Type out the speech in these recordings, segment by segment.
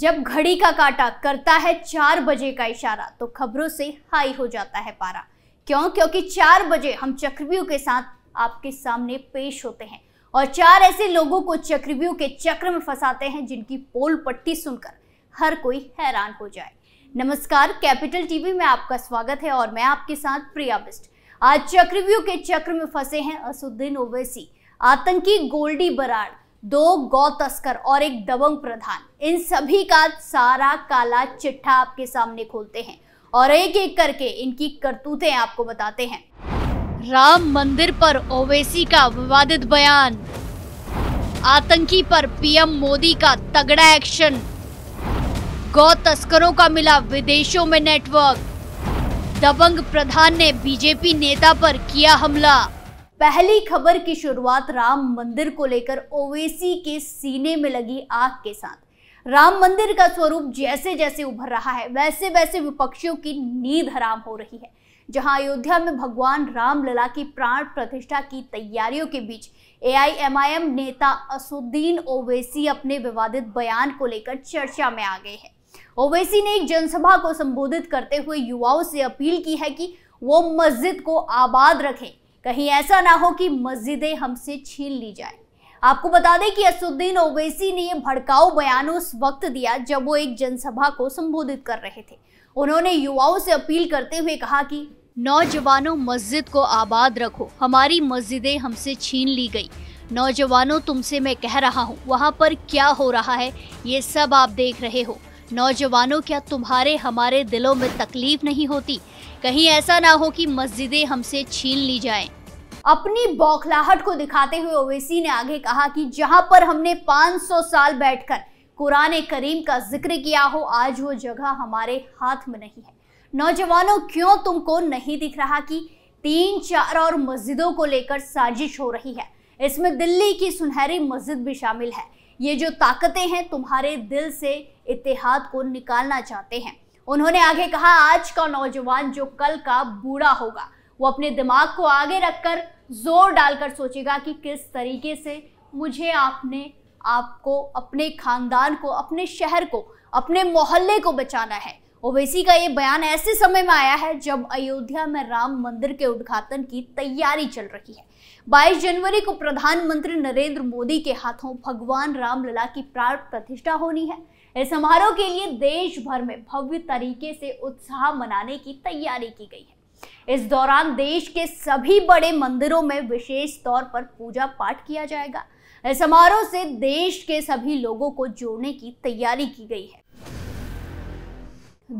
जब घड़ी का काटा करता है चार बजे का इशारा तो खबरों से हाई हो जाता है पारा क्यों क्योंकि चार बजे हम चक्रव्यूह के साथ आपके सामने पेश होते हैं और चार ऐसे लोगों को चक्रव्यूह के चक्र में फंसाते हैं जिनकी पोल पट्टी सुनकर हर कोई हैरान हो जाए नमस्कार कैपिटल टीवी में आपका स्वागत है और मैं आपके साथ प्रिया बिस्ट आज चक्रव्यूह के चक्र में फंसे हैं असुद्दीन ओवैसी आतंकी गोल्डी बराड़ दो गौ तस्कर और एक दबंग प्रधान इन सभी का सारा काला चिट्ठा आपके सामने खोलते हैं और एक एक करके इनकी करतूतें आपको बताते हैं राम मंदिर पर ओवैसी का विवादित बयान आतंकी पर पीएम मोदी का तगड़ा एक्शन गौ तस्करों का मिला विदेशों में नेटवर्क दबंग प्रधान ने बीजेपी नेता पर किया हमला पहली खबर की शुरुआत राम मंदिर को लेकर ओवैसी के सीने में लगी आग के साथ राम मंदिर का स्वरूप जैसे जैसे उभर रहा है वैसे वैसे विपक्षियों की नींद हराम हो रही है जहां अयोध्या में भगवान राम लला की प्राण प्रतिष्ठा की तैयारियों के बीच एआईएमआईएम नेता असुद्दीन ओवैसी अपने विवादित बयान को लेकर चर्चा में आ गए हैं ओवैसी ने एक जनसभा को संबोधित करते हुए युवाओं से अपील की है कि वो मस्जिद को आबाद रखें कहीं ऐसा ना हो कि मस्जिदें हमसे छीन ली जाए आपको बता दें कि असुद्दीन ओवैसी ने यह भड़काऊ बयान उस वक्त दिया जब वो एक जनसभा को संबोधित कर रहे थे उन्होंने युवाओं से अपील करते हुए कहा कि नौजवानों मस्जिद को आबाद रखो हमारी मस्जिदें हमसे छीन ली गई नौजवानों तुमसे मैं कह रहा हूँ वहाँ पर क्या हो रहा है ये सब आप देख रहे हो नौजवानों क्या तुम्हारे हमारे दिलों में तकलीफ नहीं होती कहीं ऐसा ना हो कि मस्जिदें हमसे छीन ली जाए अपनी बौखलाहट को दिखाते हुए ओवैसी ने आगे कहा कि जहां पर हमने 500 साल बैठकर कुरान करीम का जिक्र किया हो आज वो जगह हमारे हाथ में नहीं है नौजवानों क्यों तुमको नहीं दिख रहा कि तीन चार और मस्जिदों को लेकर साजिश हो रही है इसमें दिल्ली की सुनहरी मस्जिद भी शामिल है ये जो ताकतें हैं तुम्हारे दिल से इतिहाद को निकालना चाहते हैं उन्होंने आगे कहा आज का नौजवान जो कल का बूढ़ा होगा वो अपने दिमाग को आगे रखकर जोर डालकर सोचेगा कि किस तरीके से मुझे आपने आपको अपने खानदान को अपने शहर को अपने मोहल्ले को बचाना है ओवैसी का ये बयान ऐसे समय में आया है जब अयोध्या में राम मंदिर के उद्घाटन की तैयारी चल रही है 22 जनवरी को प्रधानमंत्री नरेंद्र मोदी के हाथों भगवान रामलला की प्राण प्रतिष्ठा होनी है इस समारोह के लिए देश भर में भव्य तरीके से उत्साह मनाने की तैयारी की गई है इस दौरान देश के सभी बड़े मंदिरों में विशेष तौर पर पूजा पाठ किया जाएगा इस समारोह से देश के सभी लोगों को जोड़ने की तैयारी की गई है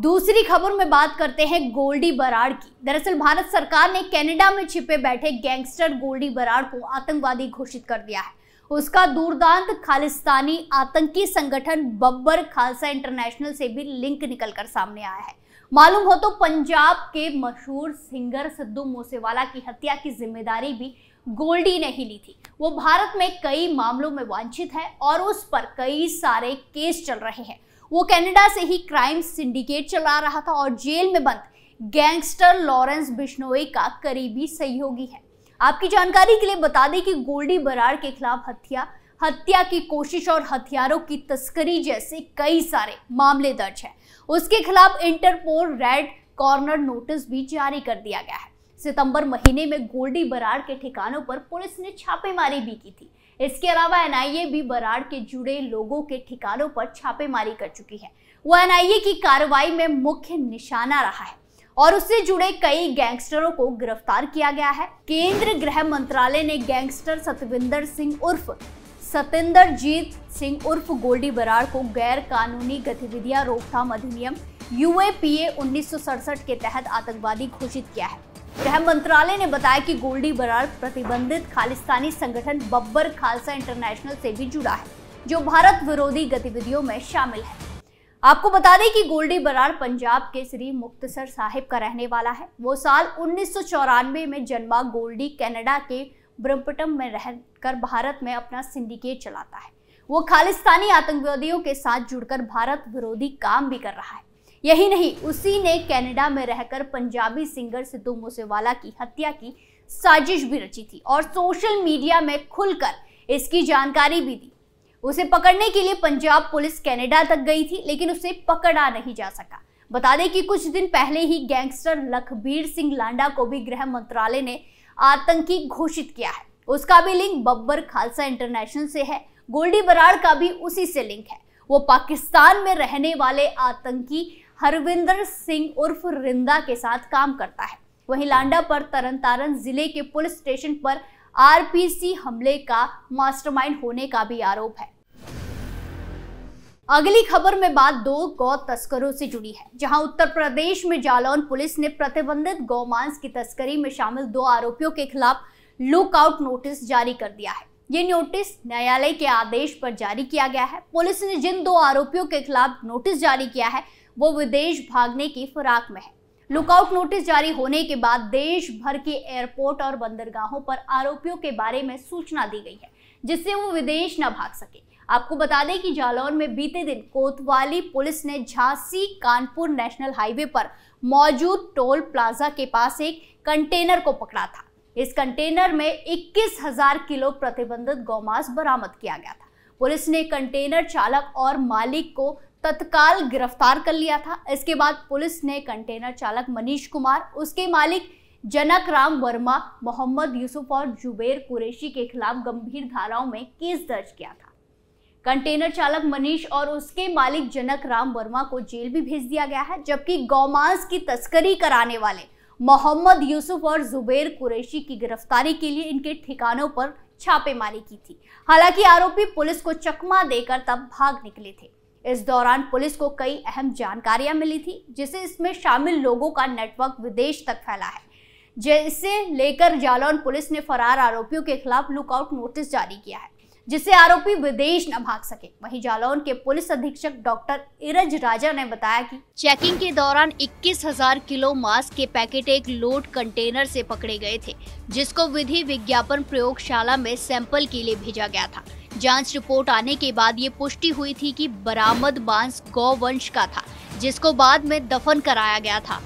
दूसरी खबर में बात करते हैं गोल्डी बराड़ की दरअसल भारत सरकार ने कनाडा में छिपे बैठे गैंगस्टर गोल्डी बराड़ को आतंकवादी घोषित कर दिया है उसका दूरदांत खालिस्तानी आतंकी संगठन बब्बर खालसा इंटरनेशनल से भी लिंक निकलकर सामने आया है मालूम हो तो पंजाब के मशहूर सिंगर सिद्धू मूसेवाला की हत्या की जिम्मेदारी भी गोल्डी ने ही ली थी वो भारत में कई मामलों में वांछित है और उस पर कई सारे केस चल रहे हैं वो कनाडा से ही क्राइम सिंडिकेट चला रहा था और जेल में बंद गैंगस्टर लॉरेंस बिश्नोई का करीबी सहयोगी है आपकी जानकारी के लिए बता दें कि गोल्डी बराड़ के खिलाफ हत्या हत्या की कोशिश और हथियारों की तस्करी जैसे कई सारे मामले दर्ज हैं उसके खिलाफ इंटरपोल रेड कॉर्नर नोटिस भी जारी कर दिया गया है सितंबर महीने में गोल्डी बराड़ के ठिकानों पर पुलिस ने छापेमारी भी की थी इसके अलावा एनआईए भी बराड़ के जुड़े लोगों के ठिकानों पर छापेमारी कर चुकी है वो एनआईए की कार्रवाई में मुख्य निशाना रहा है और उससे जुड़े कई गैंगस्टरों को गिरफ्तार किया गया है केंद्र गृह मंत्रालय ने गैंगस्टर सतविंदर सिंह उर्फ सतेंद्र जीत सिंह उर्फ गोल्डी बराड़ को गैर कानूनी गतिविधियां रोकथाम अधिनियम यूएपीए उन्नीस के तहत आतंकवादी घोषित किया है गृह मंत्रालय ने बताया कि गोल्डी बराड़ प्रतिबंधित खालिस्तानी संगठन बब्बर खालसा इंटरनेशनल से भी जुड़ा है जो भारत विरोधी गतिविधियों में शामिल है आपको बता दें कि गोल्डी बराड़ पंजाब के श्री मुक्तसर साहिब का रहने वाला है वो साल उन्नीस में जन्मा गोल्डी कनाडा के ब्रम्पटम में रहकर भारत में अपना सिंडिकेट चलाता है वो खालिस्तानी आतंकवादियों के साथ जुड़कर भारत विरोधी काम भी कर रहा है यही नहीं उसी ने कनाडा में रहकर पंजाबी सिंगर सिद्धू मूसेवाला की हत्या की साजिश भी रची थी और सोशल मीडिया में खुलकर इसकी जानकारी भी दी उसे पकड़ने के लिए पंजाब पुलिस कनाडा तक गई थी लेकिन उसे पकड़ा नहीं जा सका बता दें कि कुछ दिन पहले ही गैंगस्टर लखबीर सिंह लांडा को भी गृह मंत्रालय ने आतंकी घोषित किया है उसका भी लिंक बब्बर खालसा इंटरनेशनल से है गोल्डी बराड़ का भी उसी से लिंक है वो पाकिस्तान में रहने वाले आतंकी हरविंदर सिंह उर्फ रिंदा के साथ काम करता है वहीं लांडा पर तरन जिले के पुलिस स्टेशन पर आरपीसी हमले का मास्टरमाइंड होने का भी आरोप है अगली खबर में बात दो गौ तस्करों से जुड़ी है जहां उत्तर प्रदेश में जालौन पुलिस ने प्रतिबंधित गौ मांस की तस्करी में शामिल दो आरोपियों के खिलाफ लुकआउट नोटिस जारी कर दिया है ये नोटिस न्यायालय के आदेश पर जारी किया गया है पुलिस ने जिन दो आरोपियों के खिलाफ नोटिस जारी किया है वो विदेश भागने की फिराक में है लुकआउट नोटिस जारी होने के बाद देश भर के एयरपोर्ट और बंदरगाहों पर आरोपियों के बारे में सूचना दी गई है जिससे वो विदेश न भाग सके आपको बता दें कि जालौर में बीते दिन कोतवाली पुलिस ने झांसी कानपुर नेशनल हाईवे पर मौजूद टोल प्लाजा के पास एक कंटेनर को पकड़ा था इस कंटेनर में इक्कीस किलो प्रतिबंधित गौमांस बरामद किया गया था पुलिस ने कंटेनर चालक और मालिक को तत्काल गिरफ्तार कर लिया था इसके बाद पुलिस ने कंटेनर चालक मनीष कुमार उसके मालिक जनक राम वर्मा मोहम्मद यूसुफ और जुबेर कुरेशी के खिलाफ गंभीर धाराओं में केस दर्ज किया था कंटेनर चालक मनीष और उसके मालिक जनक राम वर्मा को जेल भी भेज दिया गया है जबकि गौमांस की तस्करी कराने वाले मोहम्मद यूसुफ और जुबेर कुरैशी की गिरफ्तारी के लिए इनके ठिकानों पर छापेमारी की थी हालांकि आरोपी पुलिस को चकमा देकर तब भाग निकले थे इस दौरान पुलिस को कई अहम जानकारियां मिली थी जिसे इसमें शामिल लोगों का नेटवर्क विदेश तक फैला है जिसे लेकर जालौन पुलिस ने फरार आरोपियों के खिलाफ लुकआउट नोटिस जारी किया है जिससे आरोपी विदेश न भाग सके वहीं जालौन के पुलिस अधीक्षक डॉक्टर इरज राजा ने बताया कि चेकिंग के दौरान 21,000 किलो मास्क के पैकेट एक लोड कंटेनर से पकड़े गए थे जिसको विधि विज्ञापन प्रयोगशाला में सैंपल के लिए भेजा गया था जांच रिपोर्ट आने के बाद ये पुष्टि हुई थी कि बरामद बांस गौवंश का था जिसको बाद में दफन कराया गया था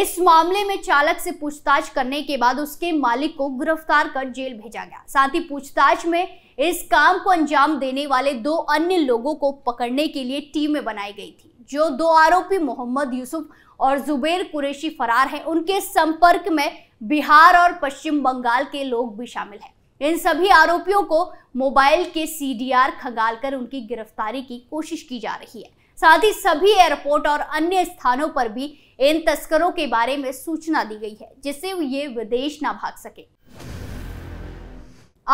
इस मामले में चालक से पूछताछ करने के बाद उसके मालिक को गिरफ्तार कर जेल भेजा गया साथ ही पूछताछ में इस काम को अंजाम देने वाले दो अन्य लोगों को पकड़ने के लिए टीमें बनाई गई थी जो दो आरोपी मोहम्मद यूसुफ और जुबेर कुरेशी फरार हैं उनके संपर्क में बिहार और पश्चिम बंगाल के लोग भी शामिल हैं इन सभी आरोपियों को मोबाइल के सीडीआर खंगालकर उनकी गिरफ्तारी की कोशिश की जा रही है साथ ही सभी एयरपोर्ट और अन्य स्थानों पर भी इन तस्करों के बारे में सूचना दी गई है जिससे ये विदेश ना भाग सके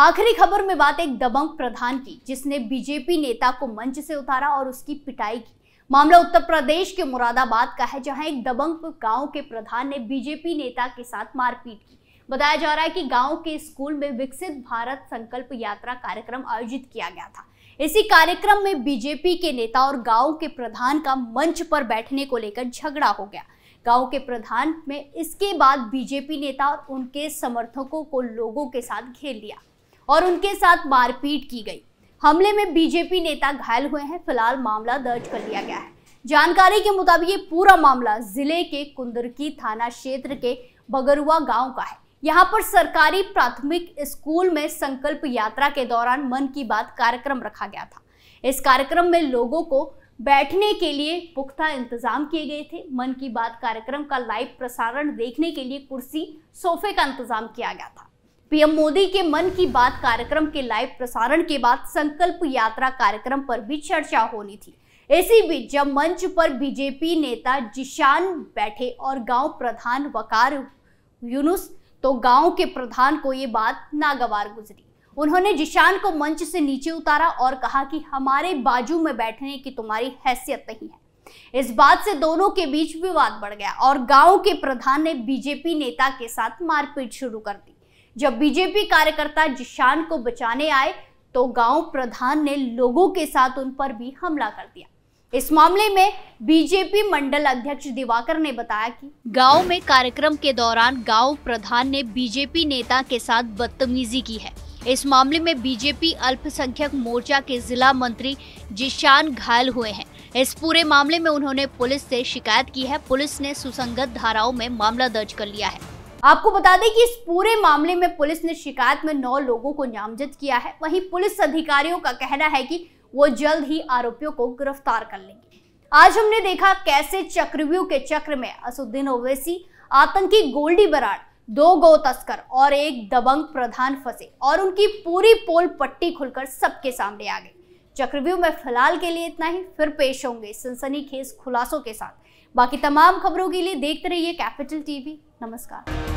आखिरी खबर में बात एक दबंग प्रधान की जिसने बीजेपी नेता को मंच से उतारा और उसकी पिटाई की मामला उत्तर प्रदेश के मुरादाबाद का है जहां एक दबंग गांव के प्रधान ने बीजेपी नेता के साथ मारपीट की बताया जा रहा है कि गाँव के स्कूल में विकसित भारत संकल्प यात्रा कार्यक्रम आयोजित किया गया था इसी कार्यक्रम में बीजेपी के नेता और गाँव के प्रधान का मंच पर बैठने को लेकर झगड़ा हो गया गांव के प्रधान में इसके बाद बीजेपी नेता और उनके समर्थकों को लोगों के साथ घेर लिया और उनके साथ मारपीट की गई हमले में बीजेपी नेता घायल हुए हैं फिलहाल मामला दर्ज कर लिया गया है जानकारी के मुताबिक ये पूरा मामला जिले के कुंदरकी थाना क्षेत्र के बगरुआ गांव का है यहाँ पर सरकारी प्राथमिक स्कूल में संकल्प यात्रा के दौरान मन की बात कार्यक्रम रखा गया था इस कार्यक्रम में लोगों को बैठने के लिए पुख्ता इंतजाम किए गए थे मन की बात कार्यक्रम का लाइव प्रसारण देखने के लिए कुर्सी सोफे का इंतजाम किया गया था पीएम मोदी के मन की बात कार्यक्रम के लाइव प्रसारण के बाद संकल्प यात्रा कार्यक्रम पर भी चर्चा होनी थी इसी बीच जब मंच पर बीजेपी नेता जिशान बैठे और गांव प्रधान वकार यूनुस तो गांव के प्रधान को ये बात नागवार गुजरी उन्होंने जिशान को मंच से नीचे उतारा और कहा कि हमारे बाजू में बैठने की तुम्हारी हैसियत नहीं है इस बात से दोनों के बीच विवाद बढ़ गया और गांव के प्रधान ने बीजेपी नेता के साथ मारपीट शुरू कर दी जब बीजेपी कार्यकर्ता जिशान को बचाने आए तो गांव प्रधान ने लोगों के साथ उन पर भी हमला कर दिया इस मामले में बीजेपी मंडल अध्यक्ष दिवाकर ने बताया कि गांव में कार्यक्रम के दौरान गांव प्रधान ने बीजेपी नेता के साथ बदतमीजी की है इस मामले में बीजेपी अल्पसंख्यक मोर्चा के जिला मंत्री जिशान घायल हुए हैं इस पूरे मामले में उन्होंने पुलिस से शिकायत की है पुलिस ने सुसंगत धाराओं में मामला दर्ज कर लिया है आपको बता दें कि इस पूरे मामले में पुलिस ने शिकायत में नौ लोगों को नामजद किया है वहीं पुलिस अधिकारियों का कहना है कि वो जल्द ही आरोपियों को गिरफ्तार कर लेंगे आज हमने देखा कैसे चक्रव्यूह के चक्र में असुद्दीन ओवैसी आतंकी गोल्डी बराड़ दो गो तस्कर और एक दबंग प्रधान फंसे और उनकी पूरी पोल पट्टी खुलकर सबके सामने आ गई चक्रव्यूह में फिलहाल के लिए इतना ही फिर पेश होंगे सनसनीखेज खुलासों के साथ बाकी तमाम खबरों के लिए देखते रहिए कैपिटल टीवी नमस्कार